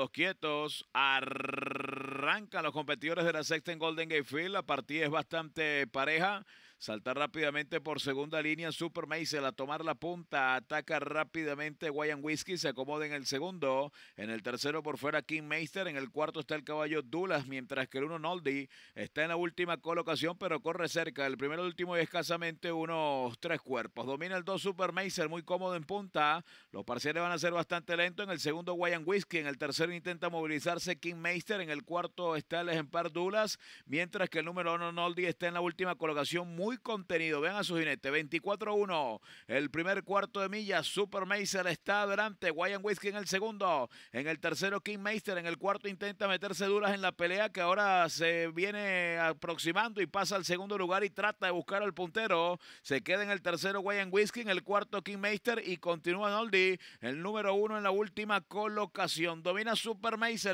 Los quietos. Arrancan los competidores de la sexta en Golden Gate Field. La partida es bastante pareja. Salta rápidamente por segunda línea Super Maisel a tomar la punta. Ataca rápidamente Guayan Whiskey. Se acomoda en el segundo. En el tercero por fuera King Meister. En el cuarto está el caballo Dulas. Mientras que el uno Noldi está en la última colocación pero corre cerca. El primero, el último y escasamente unos tres cuerpos. Domina el 2 Super Maisel. Muy cómodo en punta. Los parciales van a ser bastante lentos. En el segundo Guayan Whiskey. En el tercero intenta movilizarse King Meister. En el cuarto está el ejemplar Dulas. Mientras que el número uno Noldi está en la última colocación. Muy contenido. Vean a su jinete, 24-1. El primer cuarto de milla, Super está adelante. Guayan Whiskey en el segundo. En el tercero, King Meister. En el cuarto intenta meterse duras en la pelea que ahora se viene aproximando y pasa al segundo lugar y trata de buscar al puntero. Se queda en el tercero, Guayan Whiskey. En el cuarto, King Meister. Y continúa Noldi, el número uno en la última colocación. Domina Super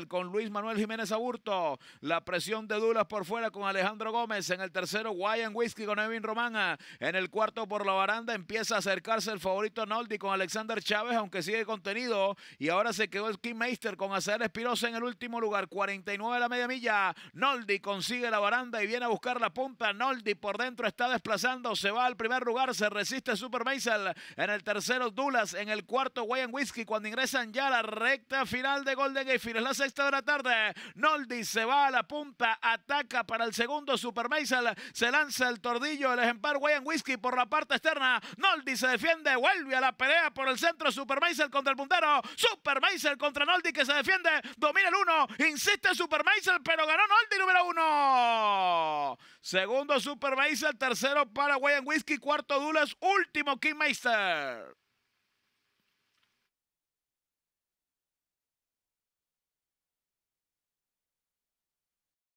con Luis Manuel Jiménez Aburto. La presión de Dulas por fuera con Alejandro Gómez. En el tercero, Guayan Whiskey con el Ah, en el cuarto por la baranda. Empieza a acercarse el favorito Noldi con Alexander Chávez, aunque sigue contenido. Y ahora se quedó el Meister con Acer Espirosa en el último lugar. 49 de la media milla. Noldi consigue la baranda y viene a buscar la punta. Noldi por dentro está desplazando. Se va al primer lugar. Se resiste Super En el tercero, Dulas. En el cuarto, Wayne Whiskey. Cuando ingresan ya a la recta final de Golden Gayfield. Es la sexta de la tarde. Noldi se va a la punta. Ataca para el segundo. Super Se lanza el tordillo el ejemplar Wayne Whiskey por la parte externa. Noldi se defiende, vuelve a la pelea por el centro. Super Maisel contra el puntero. Super contra Noldi que se defiende. Domina el uno. Insiste Super pero ganó Noldi número uno. Segundo Super tercero para Wayne Whiskey, cuarto Dulles. último King Meister.